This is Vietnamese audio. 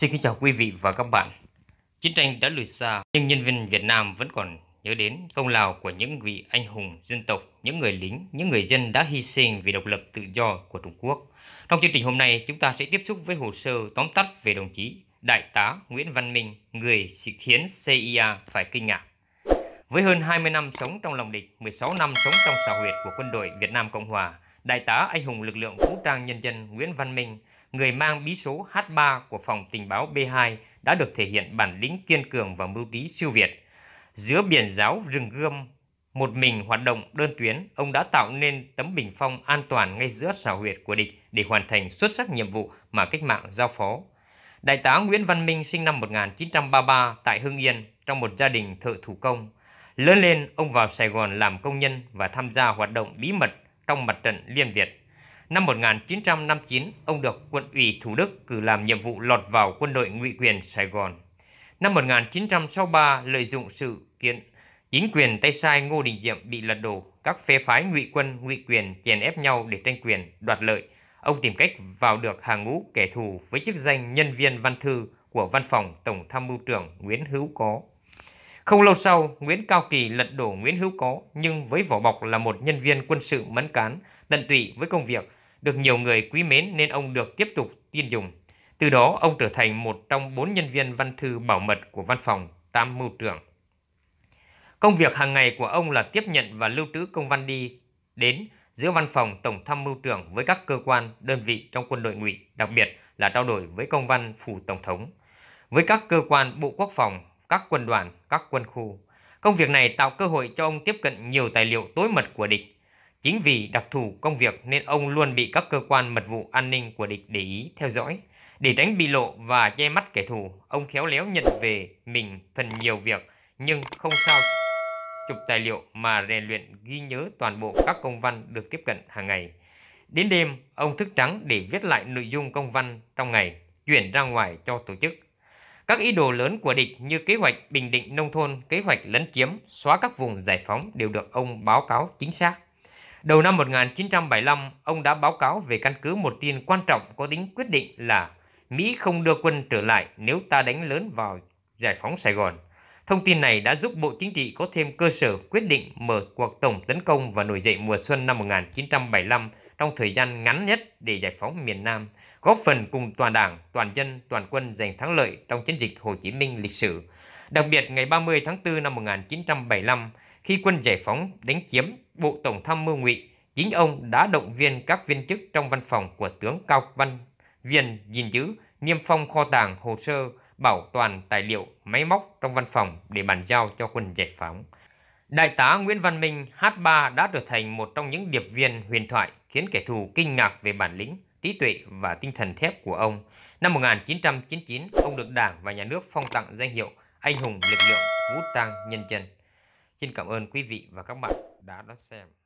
Xin kính chào quý vị và các bạn. Chiến tranh đã lùi xa, nhưng nhân viên Việt Nam vẫn còn nhớ đến công lao của những vị anh hùng dân tộc, những người lính, những người dân đã hy sinh vì độc lập tự do của Trung Quốc. Trong chương trình hôm nay, chúng ta sẽ tiếp xúc với hồ sơ tóm tắt về đồng chí Đại tá Nguyễn Văn Minh, người khiến CIA phải kinh ngạc. Với hơn 20 năm sống trong lòng địch, 16 năm sống trong xã huyệt của quân đội Việt Nam Cộng Hòa, Đại tá anh hùng lực lượng vũ trang nhân dân Nguyễn Văn Minh người mang bí số H3 của phòng tình báo B2 đã được thể hiện bản lĩnh kiên cường và mưu trí siêu việt. Giữa biển giáo rừng gươm, một mình hoạt động đơn tuyến, ông đã tạo nên tấm bình phong an toàn ngay giữa xào huyệt của địch để hoàn thành xuất sắc nhiệm vụ mà cách mạng giao phó. Đại tá Nguyễn Văn Minh sinh năm 1933 tại Hưng Yên trong một gia đình thợ thủ công. Lớn lên, ông vào Sài Gòn làm công nhân và tham gia hoạt động bí mật trong mặt trận Liên Việt. Năm 1959, ông được quân ủy Thủ Đức cử làm nhiệm vụ lọt vào quân đội ngụy quyền Sài Gòn. Năm 1963, lợi dụng sự kiện chính quyền tay sai Ngô Đình Diệm bị lật đổ, các phe phái ngụy quân, ngụy quyền chèn ép nhau để tranh quyền, đoạt lợi. Ông tìm cách vào được hàng ngũ kẻ thù với chức danh nhân viên văn thư của văn phòng Tổng tham mưu trưởng Nguyễn Hữu Có. Không lâu sau, Nguyễn Cao Kỳ lật đổ Nguyễn Hữu Có nhưng với vỏ bọc là một nhân viên quân sự mẫn cán, tận tụy với công việc được nhiều người quý mến nên ông được tiếp tục tin dùng. Từ đó, ông trở thành một trong bốn nhân viên văn thư bảo mật của văn phòng Tam Mưu trưởng. Công việc hàng ngày của ông là tiếp nhận và lưu trữ công văn đi đến giữa văn phòng Tổng tham mưu trưởng với các cơ quan, đơn vị trong quân đội ngụy, đặc biệt là trao đổi với công văn phủ Tổng thống, với các cơ quan Bộ Quốc phòng, các quân đoàn, các quân khu. Công việc này tạo cơ hội cho ông tiếp cận nhiều tài liệu tối mật của địch, Chính vì đặc thù công việc nên ông luôn bị các cơ quan mật vụ an ninh của địch để ý, theo dõi. Để tránh bị lộ và che mắt kẻ thù, ông khéo léo nhận về mình phần nhiều việc, nhưng không sao chụp tài liệu mà rèn luyện ghi nhớ toàn bộ các công văn được tiếp cận hàng ngày. Đến đêm, ông thức trắng để viết lại nội dung công văn trong ngày, chuyển ra ngoài cho tổ chức. Các ý đồ lớn của địch như kế hoạch bình định nông thôn, kế hoạch lấn chiếm, xóa các vùng giải phóng đều được ông báo cáo chính xác. Đầu năm 1975, ông đã báo cáo về căn cứ một tin quan trọng có tính quyết định là Mỹ không đưa quân trở lại nếu ta đánh lớn vào giải phóng Sài Gòn. Thông tin này đã giúp Bộ Chính trị có thêm cơ sở quyết định mở cuộc tổng tấn công và nổi dậy mùa xuân năm 1975 trong thời gian ngắn nhất để giải phóng miền Nam, góp phần cùng toàn đảng, toàn dân, toàn quân giành thắng lợi trong chiến dịch Hồ Chí Minh lịch sử. Đặc biệt, ngày 30 tháng 4 năm 1975, khi quân giải phóng đánh chiếm, Bộ Tổng tham mưu Ngụy, chính ông đã động viên các viên chức trong văn phòng của tướng Cao Văn Viên gìn giữ, niêm phong kho tàng hồ sơ, bảo toàn tài liệu, máy móc trong văn phòng để bàn giao cho quân giải phóng. Đại tá Nguyễn Văn Minh H3 đã trở thành một trong những điệp viên huyền thoại khiến kẻ thù kinh ngạc về bản lĩnh, trí tuệ và tinh thần thép của ông. Năm 1999, ông được Đảng và Nhà nước phong tặng danh hiệu Anh hùng lực lượng vũ trang nhân dân. Xin cảm ơn quý vị và các bạn đã đón xem.